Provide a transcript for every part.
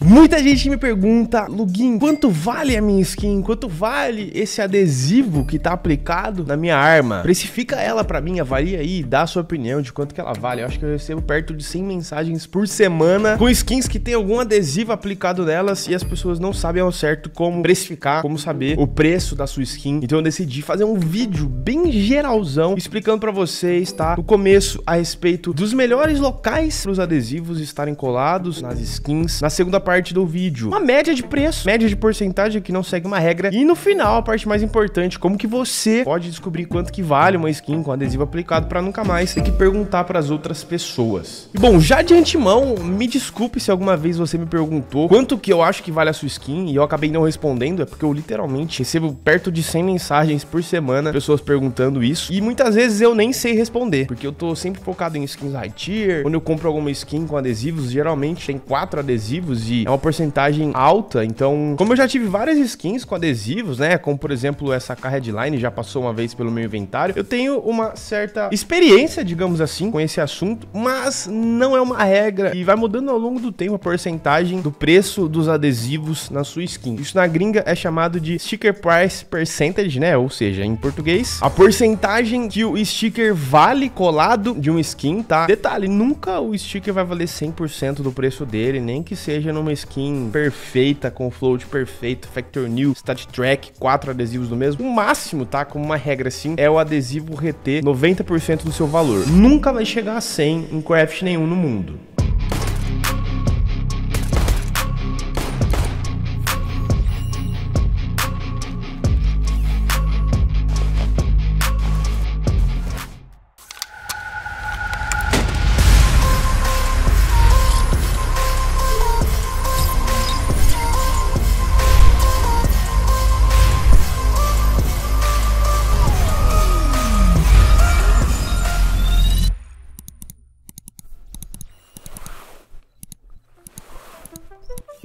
Muita gente me pergunta, Lugin, quanto vale a minha skin? Quanto vale esse adesivo que tá aplicado na minha arma? Precifica ela pra mim, avalia aí, dá a sua opinião de quanto que ela vale. Eu acho que eu recebo perto de 100 mensagens por semana com skins que tem algum adesivo aplicado nelas e as pessoas não sabem ao certo como precificar, como saber o preço da sua skin. Então eu decidi fazer um vídeo bem geralzão explicando pra vocês, tá? No começo, a respeito dos melhores locais para os adesivos estarem colados nas skins. Na segunda parte do vídeo. Uma média de preço, média de porcentagem que não segue uma regra. E no final, a parte mais importante, como que você pode descobrir quanto que vale uma skin com adesivo aplicado para nunca mais ter que perguntar para as outras pessoas. E bom, já de antemão, me desculpe se alguma vez você me perguntou quanto que eu acho que vale a sua skin e eu acabei não respondendo, é porque eu literalmente recebo perto de 100 mensagens por semana, pessoas perguntando isso, e muitas vezes eu nem sei responder, porque eu tô sempre focado em skins high tier, quando eu compro alguma skin com adesivos, geralmente tem quatro adesivos e é uma porcentagem alta. Então, como eu já tive várias skins com adesivos, né? Como por exemplo essa K Headline já passou uma vez pelo meu inventário, eu tenho uma certa experiência, digamos assim, com esse assunto, mas não é uma regra e vai mudando ao longo do tempo a porcentagem do preço dos adesivos na sua skin. Isso na gringa é chamado de sticker price percentage, né? Ou seja, em português, a porcentagem que o sticker vale colado de uma skin, tá? Detalhe, nunca o sticker vai valer 100% do preço dele, nem que seja numa uma skin perfeita, com float perfeito, Factor New, Stat Track, quatro adesivos no mesmo. O máximo, tá? Como uma regra assim, é o adesivo reter 90% do seu valor. Nunca vai chegar a 100 em craft nenhum no mundo.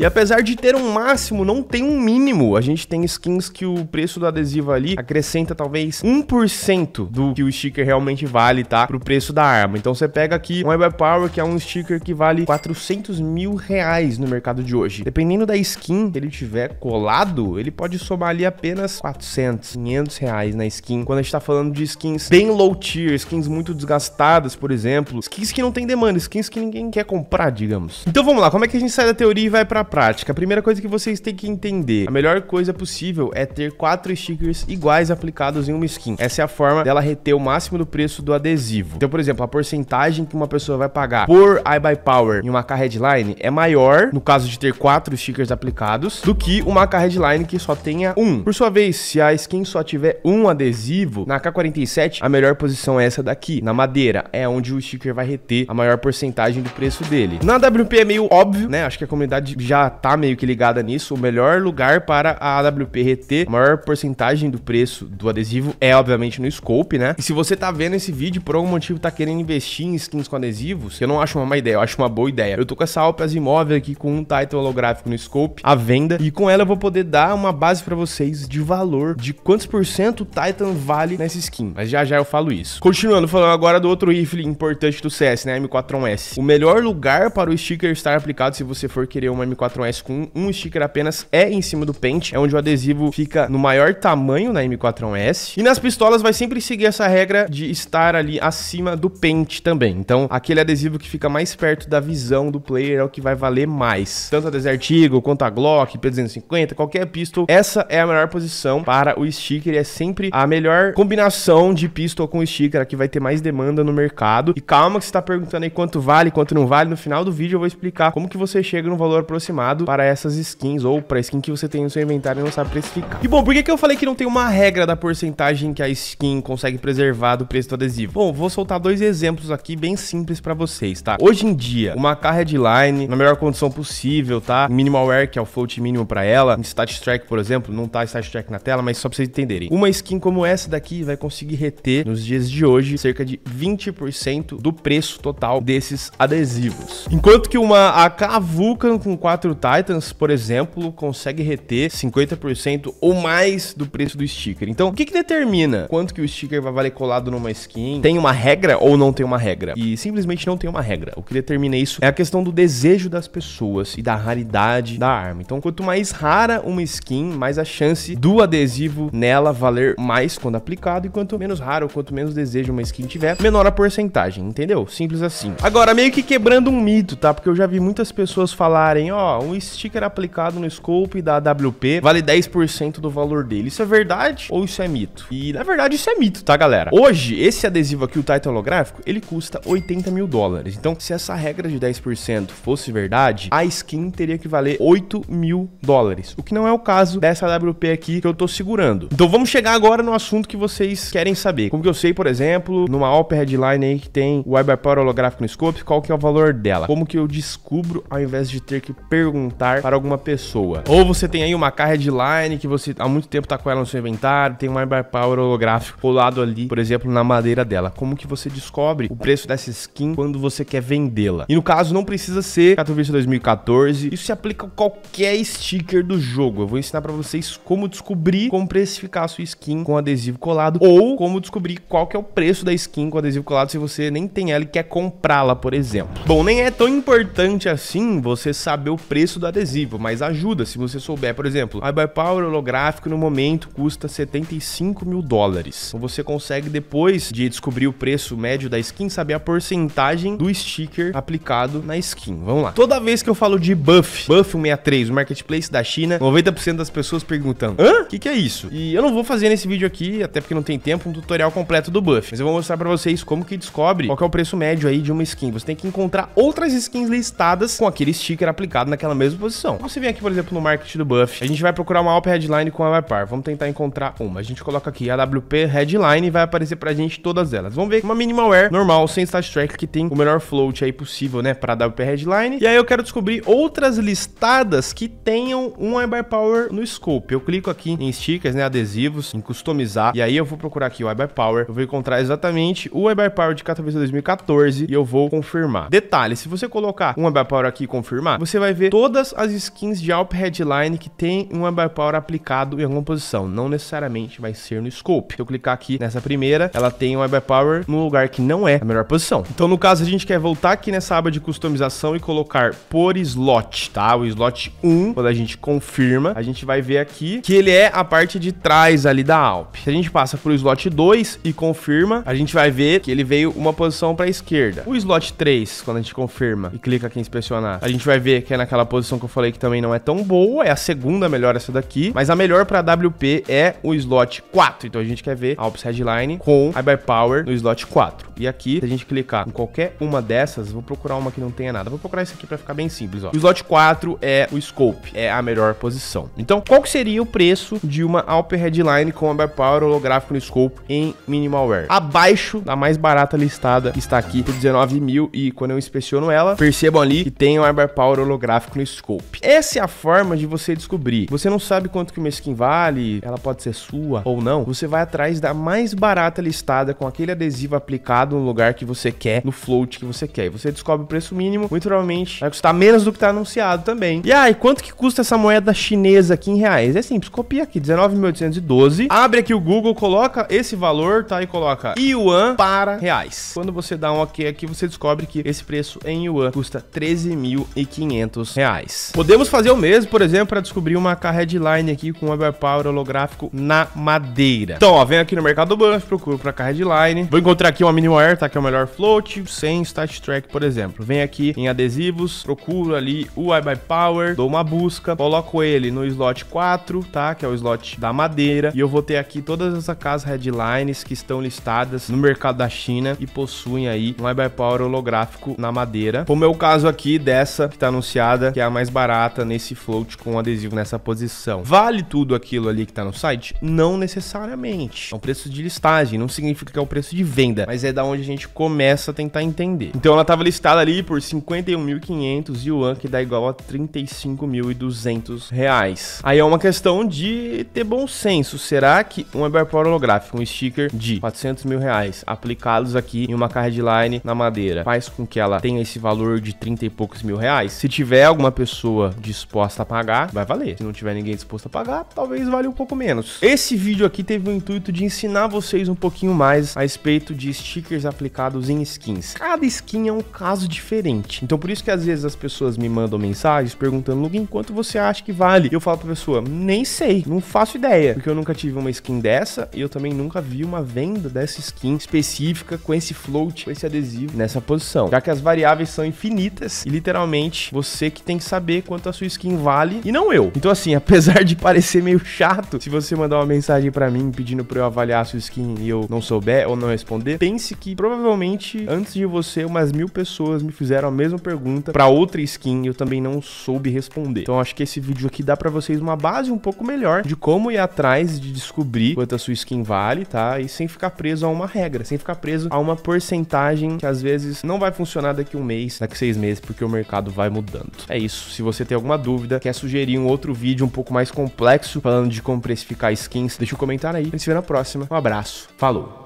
E apesar de ter um máximo, não tem um mínimo. A gente tem skins que o preço do adesivo ali acrescenta talvez 1% do que o sticker realmente vale, tá? Pro preço da arma. Então você pega aqui um Web Power, que é um sticker que vale 400 mil reais no mercado de hoje. Dependendo da skin que ele tiver colado, ele pode somar ali apenas 400, 500 reais na skin. Quando a gente tá falando de skins bem low tier, skins muito desgastadas, por exemplo, skins que não tem demanda, skins que ninguém quer comprar, digamos. Então vamos lá, como é que a gente sai da teoria e vai pra prática. A primeira coisa que vocês têm que entender, a melhor coisa possível é ter quatro stickers iguais aplicados em uma skin. Essa é a forma dela reter o máximo do preço do adesivo. Então, por exemplo, a porcentagem que uma pessoa vai pagar por iBuyPower em uma AK Headline é maior, no caso de ter quatro stickers aplicados, do que uma AK Headline que só tenha um. Por sua vez, se a skin só tiver um adesivo, na AK-47 a melhor posição é essa daqui, na madeira, é onde o sticker vai reter a maior porcentagem do preço dele. Na WP é meio óbvio, né? Acho que a comunidade já tá meio que ligada nisso, o melhor lugar para a AWP reter a maior porcentagem do preço do adesivo é, obviamente, no scope, né? E se você tá vendo esse vídeo por algum motivo tá querendo investir em skins com adesivos, eu não acho uma má ideia, eu acho uma boa ideia. Eu tô com essa Alpes imóvel aqui com um title holográfico no scope à venda e com ela eu vou poder dar uma base para vocês de valor de quantos por cento o Titan vale nessa skin. Mas já já eu falo isso. Continuando, falando agora do outro rifle importante do CS, né, M41S. O melhor lugar para o sticker estar aplicado se você for querer uma M4 M4S com um sticker apenas é em cima do pente, é onde o adesivo fica no maior tamanho na M4S. E nas pistolas vai sempre seguir essa regra de estar ali acima do pente também. Então, aquele adesivo que fica mais perto da visão do player é o que vai valer mais. Tanto a Desert Eagle quanto a Glock, P250, qualquer pistol, essa é a melhor posição para o sticker, é sempre a melhor combinação de pistol com sticker, a que vai ter mais demanda no mercado. E calma que você está perguntando aí quanto vale, quanto não vale, no final do vídeo eu vou explicar como que você chega no valor aproximado programado para essas skins ou para skin que você tem no seu inventário e não sabe precificar. E bom, por que, que eu falei que não tem uma regra da porcentagem que a skin consegue preservar do preço do adesivo? Bom, vou soltar dois exemplos aqui bem simples para vocês, tá? Hoje em dia, uma carga headline na melhor condição possível, tá? Minimal wear, que é o float mínimo para ela, stat track, por exemplo, não tá stat track na tela, mas só para vocês entenderem. Uma skin como essa daqui vai conseguir reter nos dias de hoje cerca de 20% do preço total desses adesivos. Enquanto que uma AK Vulcan com 4 4 Titans, por exemplo, consegue reter 50% ou mais do preço do sticker. Então, o que, que determina quanto que o sticker vai valer colado numa skin? Tem uma regra ou não tem uma regra? E simplesmente não tem uma regra. O que determina isso é a questão do desejo das pessoas e da raridade da arma. Então, quanto mais rara uma skin, mais a chance do adesivo nela valer mais quando aplicado, e quanto menos raro, quanto menos desejo uma skin tiver, menor a porcentagem, entendeu? Simples assim. Agora, meio que quebrando um mito, tá? Porque eu já vi muitas pessoas falarem, ó, oh, um sticker aplicado no scope da AWP vale 10% do valor dele. Isso é verdade ou isso é mito? E na verdade isso é mito, tá, galera? Hoje, esse adesivo aqui, o holográfico ele custa 80 mil dólares. Então, se essa regra de 10% fosse verdade, a skin teria que valer 8 mil dólares, o que não é o caso dessa AWP aqui que eu tô segurando. Então vamos chegar agora no assunto que vocês querem saber. Como que eu sei, por exemplo, numa Alpha Headline aí que tem o Web Holográfico no Scope, qual que é o valor dela? Como que eu descubro ao invés de ter que perguntar perguntar para alguma pessoa. Ou você tem aí uma carga de line que você há muito tempo tá com ela no seu inventário, tem um Ember Power holográfico colado ali, por exemplo, na madeira dela. Como que você descobre o preço dessa skin quando você quer vendê-la? E no caso, não precisa ser Catovista 2014, isso se aplica a qualquer sticker do jogo. Eu vou ensinar para vocês como descobrir como precificar a sua skin com adesivo colado ou como descobrir qual que é o preço da skin com adesivo colado se você nem tem ela e quer comprá-la, por exemplo. Bom, nem é tão importante assim você saber o preço preço do adesivo, mas ajuda se você souber. Por exemplo, a Bipower holográfico no momento custa 75 mil dólares. Então você consegue, depois de descobrir o preço médio da skin, saber a porcentagem do sticker aplicado na skin. Vamos lá. Toda vez que eu falo de Buff, Buff 163, o marketplace da China, 90% das pessoas perguntam: hã? O que, que é isso? E eu não vou fazer nesse vídeo aqui, até porque não tem tempo, um tutorial completo do Buff. Mas eu vou mostrar pra vocês como que descobre qual que é o preço médio aí de uma skin. Você tem que encontrar outras skins listadas com aquele sticker aplicado naquela naquela mesma posição. Você então, vem aqui, por exemplo, no market do Buff. A gente vai procurar uma AWP Headline com a par. Vamos tentar encontrar uma. A gente coloca aqui a AWP Headline e vai aparecer pra gente todas elas. Vamos ver uma minimalware normal, sem Stat Track, que tem o melhor float aí possível, né? Pra AWP Headline. E aí eu quero descobrir outras listadas que tenham um Ibar Power no scope. Eu clico aqui em stickers, né? Adesivos, em customizar. E aí eu vou procurar aqui o Ibar Power. Eu vou encontrar exatamente o Ibar Power de Catavisa 2014 e eu vou confirmar. Detalhe, se você colocar um Ibar Power aqui e confirmar, você vai ver todas as skins de Alp Headline que tem um Power aplicado em alguma posição. Não necessariamente vai ser no Scope. Se eu clicar aqui nessa primeira, ela tem um Power no lugar que não é a melhor posição. Então, no caso, a gente quer voltar aqui nessa aba de customização e colocar por slot, tá? O slot 1, quando a gente confirma, a gente vai ver aqui que ele é a parte de trás ali da Alp. Se a gente passa pro slot 2 e confirma, a gente vai ver que ele veio uma posição para esquerda. O slot 3, quando a gente confirma e clica aqui em inspecionar, a gente vai ver que é naquela aquela posição que eu falei que também não é tão boa, é a segunda melhor essa daqui, mas a melhor para WP é o slot 4. Então a gente quer ver a Alps Headline com a Power no slot 4. E aqui, se a gente clicar em qualquer uma dessas, vou procurar uma que não tenha nada. Vou procurar isso aqui para ficar bem simples, ó. O slot 4 é o scope, é a melhor posição. Então, qual que seria o preço de uma Alp Headline com a Power holográfico no scope em minimalware? Abaixo da mais barata listada que está aqui por 19 mil e quando eu inspeciono ela, percebam ali que tem o Power holográfico gráfico no scope. Essa é a forma de você descobrir. Você não sabe quanto que uma skin vale, ela pode ser sua ou não. Você vai atrás da mais barata listada com aquele adesivo aplicado no lugar que você quer, no float que você quer. E você descobre o preço mínimo, muito provavelmente vai custar menos do que está anunciado também. E aí, ah, quanto que custa essa moeda chinesa aqui em reais? É simples, copia aqui, 19.812, abre aqui o Google, coloca esse valor, tá? E coloca yuan para reais. Quando você dá um ok aqui, você descobre que esse preço em yuan custa 13.500 reais. Podemos fazer o mesmo, por exemplo, para descobrir uma carro headline aqui com Weber Power holográfico na madeira. Então, ó, venho aqui no Mercado Banco, procuro para carro headline. Vou encontrar aqui uma Miniware, tá? Que é o melhor float, sem stat track, por exemplo. Venho aqui em adesivos, procuro ali o Weber Power, dou uma busca, coloco ele no slot 4, tá? Que é o slot da madeira. E eu vou ter aqui todas as casas headlines que estão listadas no mercado da China e possuem aí um Weber Power holográfico na madeira. Como é o caso aqui dessa que tá anunciada entrada, que é a mais barata nesse float com adesivo nessa posição. Vale tudo aquilo ali que tá no site? Não necessariamente. É um preço de listagem, não significa que é o um preço de venda, mas é da onde a gente começa a tentar entender. Então ela tava listada ali por 51.500 yuan, que dá igual a 35.200 reais. Aí é uma questão de ter bom senso. Será que um eberpor holográfico, um sticker de 400 mil reais aplicados aqui em uma line na madeira, faz com que ela tenha esse valor de 30 e poucos mil reais? Se tiver alguma pessoa disposta a pagar, vai valer. Se não tiver ninguém disposto a pagar, talvez valha um pouco menos. Esse vídeo aqui teve o intuito de ensinar vocês um pouquinho mais a respeito de stickers aplicados em skins. Cada skin é um caso diferente. Então por isso que às vezes as pessoas me mandam mensagens perguntando, Lugin, quanto você acha que vale? E eu falo pra pessoa, nem sei, não faço ideia, porque eu nunca tive uma skin dessa e eu também nunca vi uma venda dessa skin específica com esse float, com esse adesivo nessa posição. Já que as variáveis são infinitas e literalmente você que que tem que saber quanto a sua skin vale e não eu. Então, assim, apesar de parecer meio chato, se você mandar uma mensagem para mim pedindo pra eu avaliar a sua skin e eu não souber ou não responder, pense que provavelmente antes de você, umas mil pessoas me fizeram a mesma pergunta para outra skin e eu também não soube responder. Então, acho que esse vídeo aqui dá para vocês uma base um pouco melhor de como ir atrás de descobrir quanto a sua skin vale, tá? E sem ficar preso a uma regra, sem ficar preso a uma porcentagem que às vezes não vai funcionar daqui um mês, daqui seis meses, porque o mercado vai mudando é isso. Se você tem alguma dúvida, quer sugerir um outro vídeo um pouco mais complexo falando de como precificar skins, deixa um comentário aí. A gente se vê na próxima. Um abraço. Falou.